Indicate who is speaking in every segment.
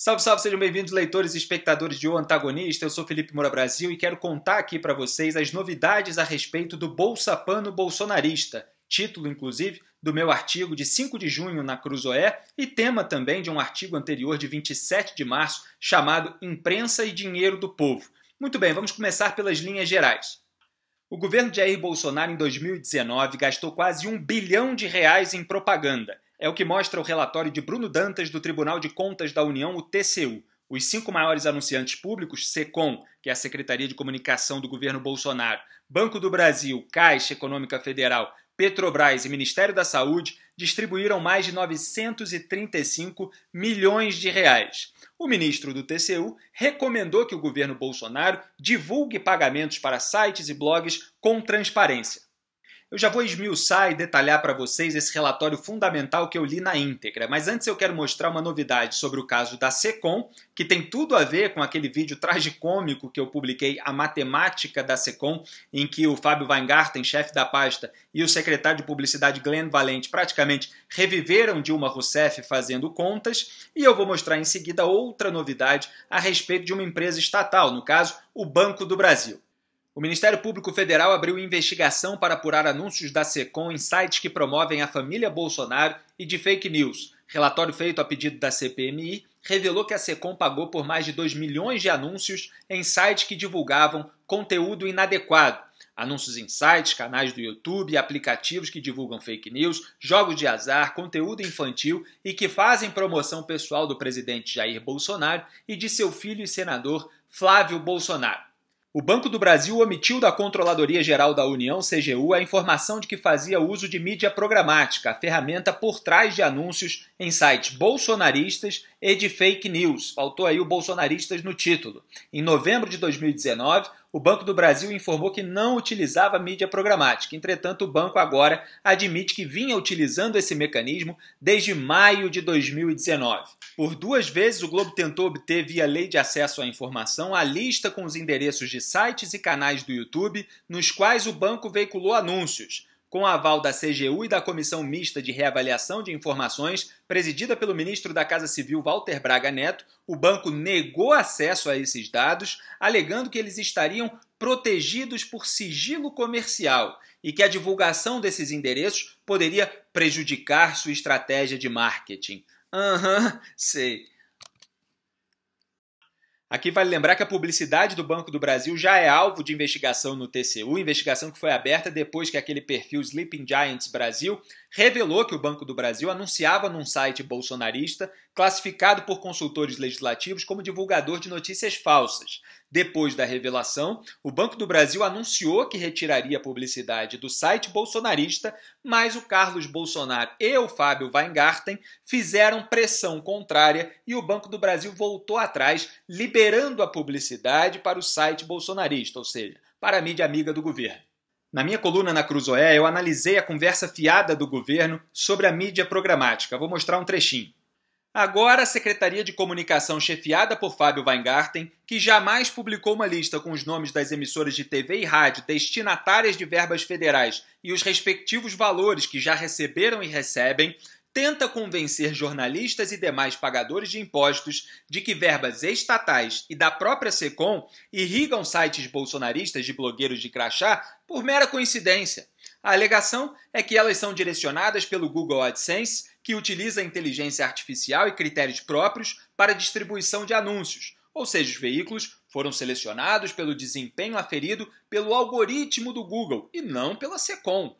Speaker 1: Salve, salve, sejam bem-vindos, leitores e espectadores de O Antagonista. Eu sou Felipe Moura Brasil e quero contar aqui para vocês as novidades a respeito do Bolsa Pano Bolsonarista, título, inclusive, do meu artigo de 5 de junho na Cruzoé e tema também de um artigo anterior de 27 de março chamado Imprensa e Dinheiro do Povo. Muito bem, vamos começar pelas linhas gerais. O governo de Jair Bolsonaro, em 2019, gastou quase um bilhão de reais em propaganda é o que mostra o relatório de Bruno Dantas do Tribunal de Contas da União, o TCU. Os cinco maiores anunciantes públicos, SECOM, que é a Secretaria de Comunicação do governo Bolsonaro, Banco do Brasil, Caixa Econômica Federal, Petrobras e Ministério da Saúde, distribuíram mais de 935 milhões de reais. O ministro do TCU recomendou que o governo Bolsonaro divulgue pagamentos para sites e blogs com transparência. Eu já vou esmiuçar e detalhar para vocês esse relatório fundamental que eu li na íntegra, mas antes eu quero mostrar uma novidade sobre o caso da SECOM, que tem tudo a ver com aquele vídeo tragicômico que eu publiquei, A Matemática da SECOM, em que o Fábio Weingarten, chefe da pasta, e o secretário de Publicidade Glenn Valente praticamente reviveram Dilma Rousseff fazendo contas, e eu vou mostrar em seguida outra novidade a respeito de uma empresa estatal, no caso, o Banco do Brasil. O Ministério Público Federal abriu investigação para apurar anúncios da SECOM em sites que promovem a família Bolsonaro e de fake news. Relatório feito a pedido da CPMI revelou que a SECOM pagou por mais de 2 milhões de anúncios em sites que divulgavam conteúdo inadequado. Anúncios em sites, canais do YouTube, aplicativos que divulgam fake news, jogos de azar, conteúdo infantil e que fazem promoção pessoal do presidente Jair Bolsonaro e de seu filho e senador Flávio Bolsonaro. O Banco do Brasil omitiu da Controladoria Geral da União, CGU, a informação de que fazia uso de mídia programática, a ferramenta por trás de anúncios em sites bolsonaristas e de fake news. Faltou aí o bolsonaristas no título. Em novembro de 2019, o Banco do Brasil informou que não utilizava mídia programática. Entretanto, o banco agora admite que vinha utilizando esse mecanismo desde maio de 2019. Por duas vezes, o Globo tentou obter, via lei de acesso à informação, a lista com os endereços de sites e canais do YouTube nos quais o banco veiculou anúncios com aval da CGU e da Comissão Mista de Reavaliação de Informações, presidida pelo ministro da Casa Civil Walter Braga Neto, o banco negou acesso a esses dados, alegando que eles estariam protegidos por sigilo comercial e que a divulgação desses endereços poderia prejudicar sua estratégia de marketing. Aham, uhum, sei. Aqui vale lembrar que a publicidade do Banco do Brasil já é alvo de investigação no TCU, investigação que foi aberta depois que aquele perfil Sleeping Giants Brasil revelou que o Banco do Brasil anunciava num site bolsonarista, classificado por consultores legislativos como divulgador de notícias falsas. Depois da revelação, o Banco do Brasil anunciou que retiraria a publicidade do site bolsonarista, mas o Carlos Bolsonaro e o Fábio Weingarten fizeram pressão contrária e o Banco do Brasil voltou atrás, liberando a publicidade para o site bolsonarista, ou seja, para a mídia amiga do governo. Na minha coluna na Cruzoé, eu analisei a conversa fiada do governo sobre a mídia programática. Vou mostrar um trechinho. Agora, a Secretaria de Comunicação, chefiada por Fábio Weingarten, que jamais publicou uma lista com os nomes das emissoras de TV e rádio destinatárias de verbas federais e os respectivos valores que já receberam e recebem, tenta convencer jornalistas e demais pagadores de impostos de que verbas estatais e da própria SECOM irrigam sites bolsonaristas de blogueiros de crachá por mera coincidência. A alegação é que elas são direcionadas pelo Google AdSense que utiliza inteligência artificial e critérios próprios para distribuição de anúncios, ou seja, os veículos foram selecionados pelo desempenho aferido pelo algoritmo do Google e não pela SECOM.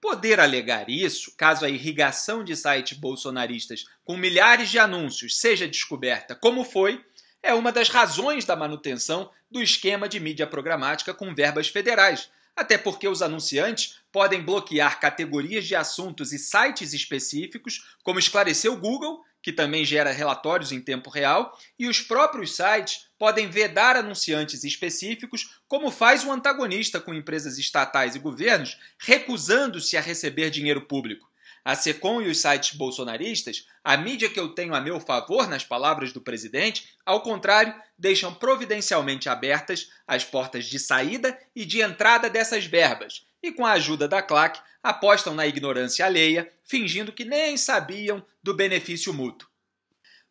Speaker 1: Poder alegar isso, caso a irrigação de sites bolsonaristas com milhares de anúncios seja descoberta como foi, é uma das razões da manutenção do esquema de mídia programática com verbas federais, até porque os anunciantes podem bloquear categorias de assuntos e sites específicos, como esclareceu o Google, que também gera relatórios em tempo real, e os próprios sites podem vedar anunciantes específicos, como faz o antagonista com empresas estatais e governos, recusando-se a receber dinheiro público a SECOM e os sites bolsonaristas, a mídia que eu tenho a meu favor, nas palavras do presidente, ao contrário, deixam providencialmente abertas as portas de saída e de entrada dessas verbas, e com a ajuda da CLAC apostam na ignorância alheia, fingindo que nem sabiam do benefício mútuo.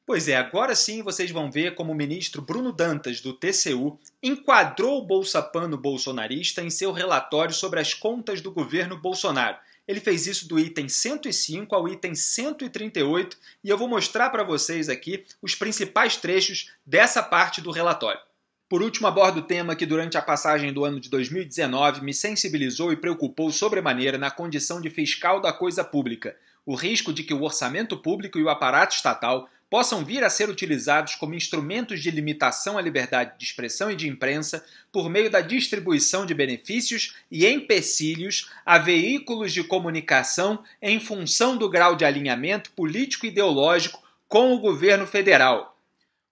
Speaker 1: Pois é, agora sim vocês vão ver como o ministro Bruno Dantas, do TCU, enquadrou o Bolsa Pano bolsonarista em seu relatório sobre as contas do governo Bolsonaro ele fez isso do item 105 ao item 138 e eu vou mostrar para vocês aqui os principais trechos dessa parte do relatório. Por último, abordo o tema que durante a passagem do ano de 2019 me sensibilizou e preocupou sobremaneira na condição de fiscal da coisa pública, o risco de que o orçamento público e o aparato estatal possam vir a ser utilizados como instrumentos de limitação à liberdade de expressão e de imprensa por meio da distribuição de benefícios e empecilhos a veículos de comunicação em função do grau de alinhamento político-ideológico com o governo federal.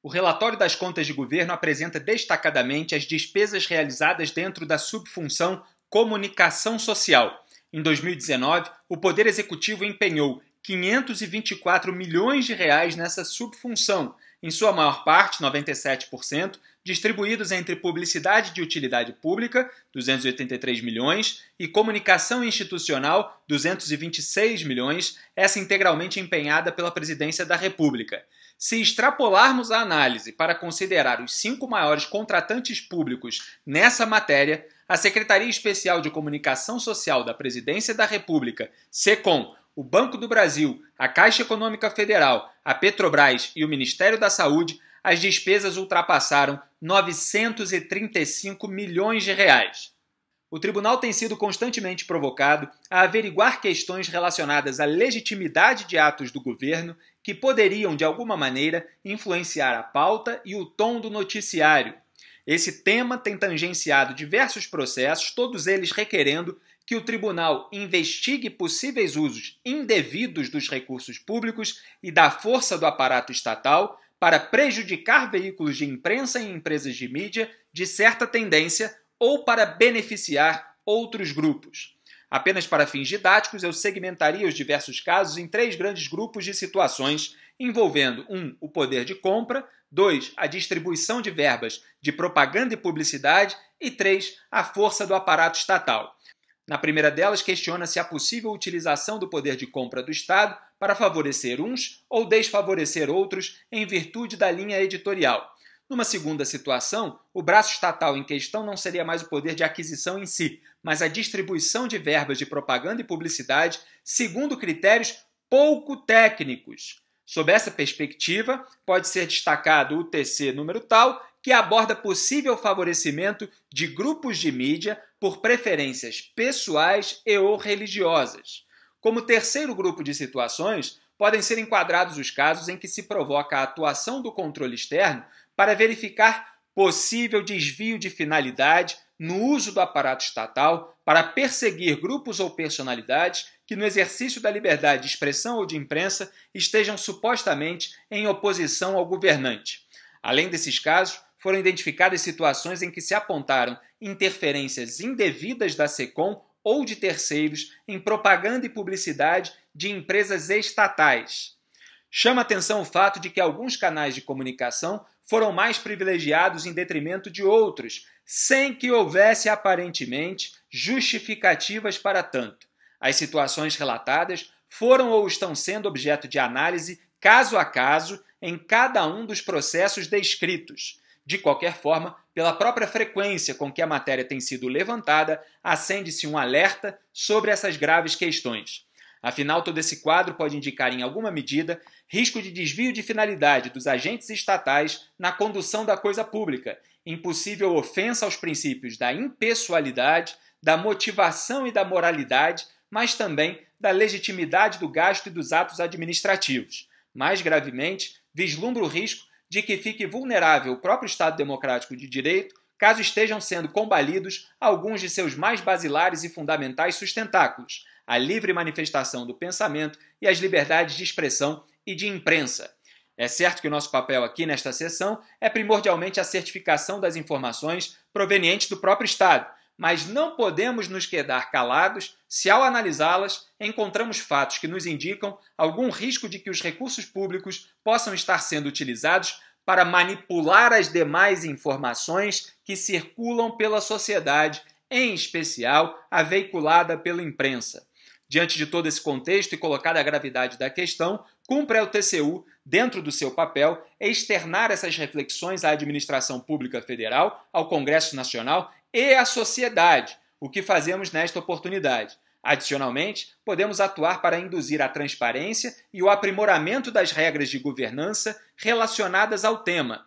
Speaker 1: O relatório das contas de governo apresenta destacadamente as despesas realizadas dentro da subfunção comunicação social em 2019, o Poder Executivo empenhou 524 milhões de reais nessa subfunção, em sua maior parte, 97%, distribuídos entre publicidade de utilidade pública, 283 milhões, e comunicação institucional, 226 milhões, essa integralmente empenhada pela Presidência da República. Se extrapolarmos a análise para considerar os cinco maiores contratantes públicos nessa matéria, a Secretaria Especial de Comunicação Social da Presidência da República, SECOM, o Banco do Brasil, a Caixa Econômica Federal, a Petrobras e o Ministério da Saúde, as despesas ultrapassaram 935 milhões de reais. O tribunal tem sido constantemente provocado a averiguar questões relacionadas à legitimidade de atos do governo que poderiam, de alguma maneira, influenciar a pauta e o tom do noticiário. Esse tema tem tangenciado diversos processos, todos eles requerendo que o tribunal investigue possíveis usos indevidos dos recursos públicos e da força do aparato estatal para prejudicar veículos de imprensa e empresas de mídia de certa tendência ou para beneficiar outros grupos. Apenas para fins didáticos, eu segmentaria os diversos casos em três grandes grupos de situações envolvendo: um, o poder de compra, 2. A distribuição de verbas de propaganda e publicidade. E 3. A força do aparato estatal. Na primeira delas, questiona-se a possível utilização do poder de compra do Estado para favorecer uns ou desfavorecer outros em virtude da linha editorial. Numa segunda situação, o braço estatal em questão não seria mais o poder de aquisição em si, mas a distribuição de verbas de propaganda e publicidade segundo critérios pouco técnicos. Sob essa perspectiva, pode ser destacado o TC número tal, que aborda possível favorecimento de grupos de mídia por preferências pessoais e ou religiosas. Como terceiro grupo de situações, podem ser enquadrados os casos em que se provoca a atuação do controle externo para verificar possível desvio de finalidade no uso do aparato estatal para perseguir grupos ou personalidades que, no exercício da liberdade de expressão ou de imprensa, estejam supostamente em oposição ao governante. Além desses casos, foram identificadas situações em que se apontaram interferências indevidas da SECOM ou de terceiros em propaganda e publicidade de empresas estatais. Chama atenção o fato de que alguns canais de comunicação foram mais privilegiados em detrimento de outros, sem que houvesse aparentemente justificativas para tanto. As situações relatadas foram ou estão sendo objeto de análise caso a caso em cada um dos processos descritos. De qualquer forma, pela própria frequência com que a matéria tem sido levantada, acende-se um alerta sobre essas graves questões. Afinal, todo esse quadro pode indicar, em alguma medida, risco de desvio de finalidade dos agentes estatais na condução da coisa pública, impossível ofensa aos princípios da impessoalidade, da motivação e da moralidade, mas também da legitimidade do gasto e dos atos administrativos. Mais gravemente, vislumbra o risco de que fique vulnerável o próprio Estado Democrático de Direito caso estejam sendo combalidos alguns de seus mais basilares e fundamentais sustentáculos, a livre manifestação do pensamento e as liberdades de expressão e de imprensa. É certo que o nosso papel aqui nesta sessão é primordialmente a certificação das informações provenientes do próprio Estado, mas não podemos nos quedar calados se, ao analisá-las, encontramos fatos que nos indicam algum risco de que os recursos públicos possam estar sendo utilizados para manipular as demais informações que circulam pela sociedade, em especial a veiculada pela imprensa. Diante de todo esse contexto e colocada a gravidade da questão, cumpre ao TCU, dentro do seu papel, externar essas reflexões à administração pública federal, ao Congresso Nacional e a sociedade, o que fazemos nesta oportunidade. Adicionalmente, podemos atuar para induzir a transparência e o aprimoramento das regras de governança relacionadas ao tema.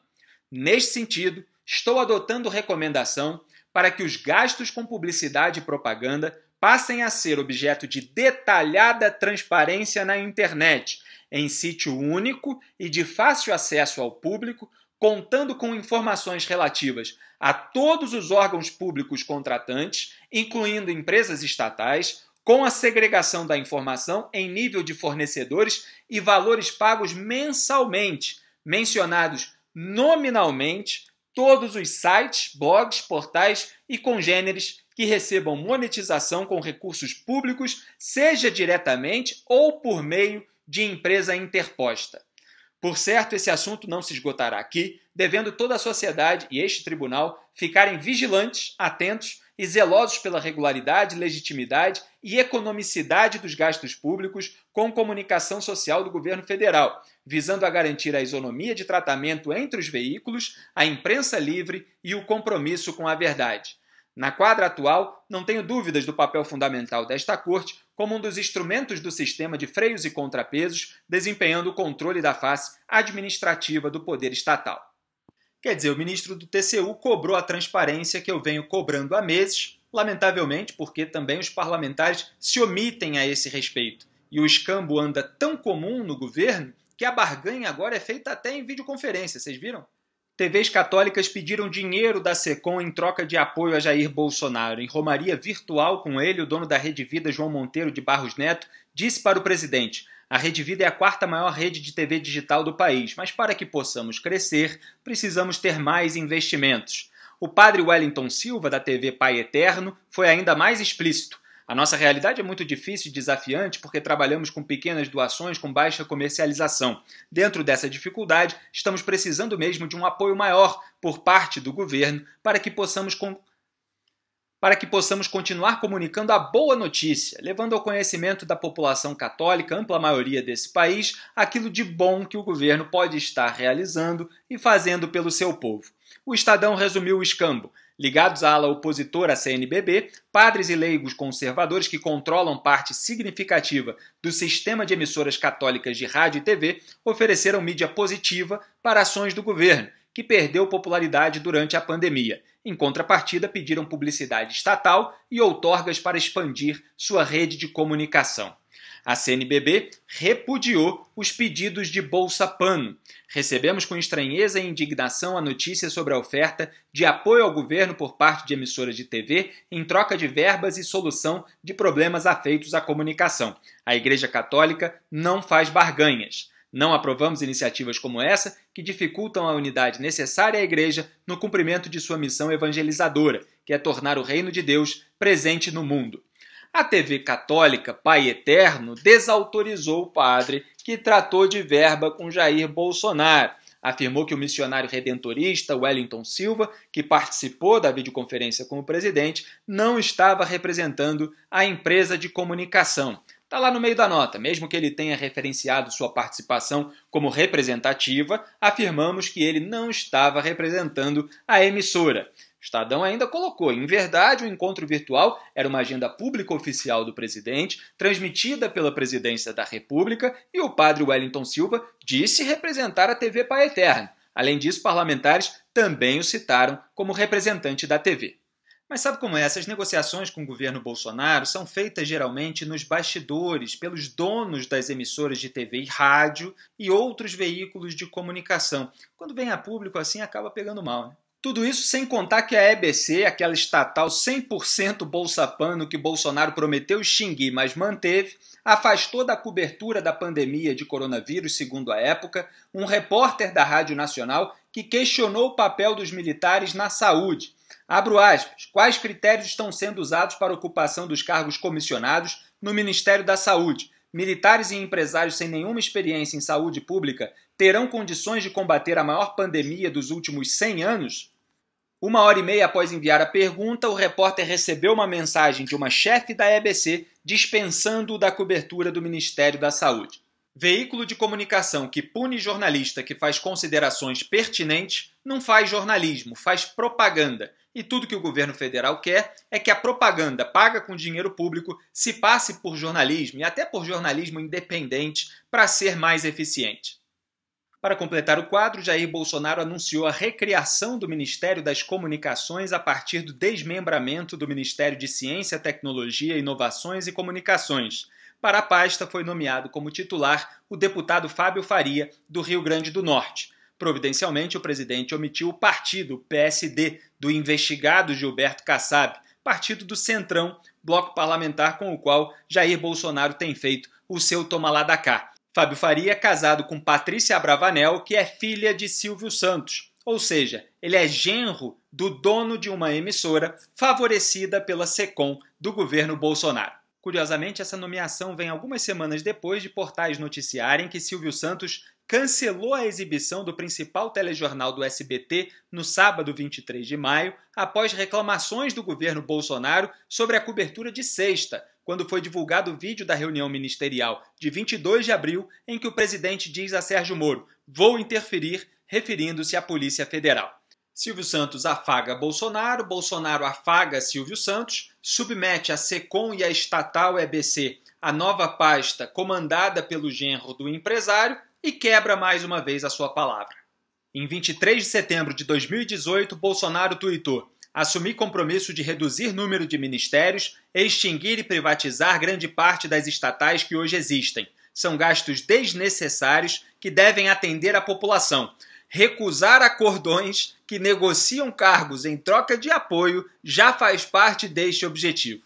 Speaker 1: Neste sentido, estou adotando recomendação para que os gastos com publicidade e propaganda passem a ser objeto de detalhada transparência na internet, em sítio único e de fácil acesso ao público, contando com informações relativas a todos os órgãos públicos contratantes, incluindo empresas estatais, com a segregação da informação em nível de fornecedores e valores pagos mensalmente, mencionados nominalmente todos os sites, blogs, portais e congêneres que recebam monetização com recursos públicos, seja diretamente ou por meio de empresa interposta. Por certo, esse assunto não se esgotará aqui, devendo toda a sociedade e este tribunal ficarem vigilantes, atentos e zelosos pela regularidade, legitimidade e economicidade dos gastos públicos com comunicação social do governo federal, visando a garantir a isonomia de tratamento entre os veículos, a imprensa livre e o compromisso com a verdade. Na quadra atual, não tenho dúvidas do papel fundamental desta Corte como um dos instrumentos do sistema de freios e contrapesos, desempenhando o controle da face administrativa do poder estatal. Quer dizer, o ministro do TCU cobrou a transparência que eu venho cobrando há meses, lamentavelmente, porque também os parlamentares se omitem a esse respeito. E o escambo anda tão comum no governo que a barganha agora é feita até em videoconferência, vocês viram? TVs católicas pediram dinheiro da SECOM em troca de apoio a Jair Bolsonaro. Em romaria virtual com ele, o dono da Rede Vida, João Monteiro de Barros Neto, disse para o presidente: A Rede Vida é a quarta maior rede de TV digital do país, mas para que possamos crescer, precisamos ter mais investimentos. O padre Wellington Silva, da TV Pai Eterno, foi ainda mais explícito. A nossa realidade é muito difícil e desafiante porque trabalhamos com pequenas doações com baixa comercialização. Dentro dessa dificuldade, estamos precisando mesmo de um apoio maior por parte do governo para que possamos para que possamos continuar comunicando a boa notícia, levando ao conhecimento da população católica, ampla maioria desse país, aquilo de bom que o governo pode estar realizando e fazendo pelo seu povo. O Estadão resumiu o escambo. Ligados à ala opositora à CNBB, padres e leigos conservadores que controlam parte significativa do sistema de emissoras católicas de rádio e TV ofereceram mídia positiva para ações do governo que perdeu popularidade durante a pandemia. Em contrapartida, pediram publicidade estatal e outorgas para expandir sua rede de comunicação. A CNBB repudiou os pedidos de Bolsa Pano. Recebemos com estranheza e indignação a notícia sobre a oferta de apoio ao governo por parte de emissoras de TV em troca de verbas e solução de problemas afeitos à comunicação. A Igreja Católica não faz barganhas. Não aprovamos iniciativas como essa que dificultam a unidade necessária à Igreja no cumprimento de sua missão evangelizadora, que é tornar o reino de Deus presente no mundo. A TV católica Pai Eterno desautorizou o padre que tratou de verba com Jair Bolsonaro. Afirmou que o missionário redentorista Wellington Silva, que participou da videoconferência com o presidente, não estava representando a empresa de comunicação está lá no meio da nota. Mesmo que ele tenha referenciado sua participação como representativa, afirmamos que ele não estava representando a emissora. Estadão ainda colocou: em verdade, o encontro virtual era uma agenda pública oficial do presidente, transmitida pela presidência da República, e o padre Wellington Silva disse representar a TV Pai Eterno. Além disso, parlamentares também o citaram como representante da TV. Mas sabe como é? Essas negociações com o governo Bolsonaro são feitas geralmente nos bastidores, pelos donos das emissoras de TV e rádio e outros veículos de comunicação. Quando vem a público assim, acaba pegando mal. Né? Tudo isso sem contar que a EBC, aquela estatal 100% bolsapano que Bolsonaro prometeu extinguir, mas manteve, afastou da cobertura da pandemia de coronavírus, segundo a época, um repórter da Rádio Nacional que questionou o papel dos militares na saúde. Abro aspas. Quais critérios estão sendo usados para ocupação dos cargos comissionados no Ministério da Saúde? Militares e empresários sem nenhuma experiência em saúde pública terão condições de combater a maior pandemia dos últimos 100 anos? Uma hora e meia após enviar a pergunta, o repórter recebeu uma mensagem de uma chefe da EBC dispensando-o da cobertura do Ministério da Saúde. Veículo de comunicação que pune jornalista que faz considerações pertinentes não faz jornalismo, faz propaganda. E tudo que o governo federal quer é que a propaganda paga com dinheiro público se passe por jornalismo e até por jornalismo independente para ser mais eficiente. Para completar o quadro, Jair Bolsonaro anunciou a recriação do Ministério das Comunicações a partir do desmembramento do Ministério de Ciência, Tecnologia, Inovações e Comunicações para a pasta foi nomeado como titular o deputado Fábio Faria, do Rio Grande do Norte. Providencialmente, o presidente omitiu o partido PSD do investigado Gilberto Kassab, partido do Centrão, bloco parlamentar com o qual Jair Bolsonaro tem feito o seu toma lá da cá. Fábio Faria é casado com Patrícia Bravanel, que é filha de Silvio Santos, ou seja, ele é genro do dono de uma emissora favorecida pela SECOM do governo Bolsonaro. Curiosamente, essa nomeação vem algumas semanas depois de portais noticiarem que Silvio Santos cancelou a exibição do principal telejornal do SBT no sábado 23 de maio, após reclamações do governo Bolsonaro sobre a cobertura de sexta, quando foi divulgado o vídeo da reunião ministerial de 22 de abril, em que o presidente diz a Sérgio Moro: Vou interferir, referindo-se à Polícia Federal. Silvio Santos afaga Bolsonaro, Bolsonaro afaga Silvio Santos, submete a SECOM e a estatal EBC a nova pasta comandada pelo genro do empresário e quebra mais uma vez a sua palavra. Em 23 de setembro de 2018, Bolsonaro tuitou: assumir compromisso de reduzir número de ministérios, extinguir e privatizar grande parte das estatais que hoje existem. São gastos desnecessários que devem atender a população recusar acordões que negociam cargos em troca de apoio já faz parte deste objetivo.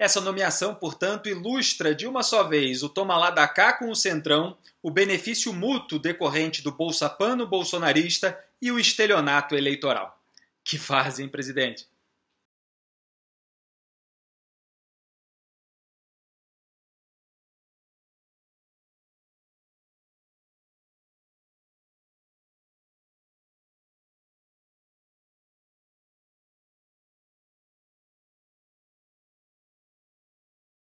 Speaker 1: Essa nomeação, portanto, ilustra de uma só vez o toma lá da cá com o Centrão, o benefício mútuo decorrente do pano bolsonarista e o estelionato eleitoral. Que fazem, presidente?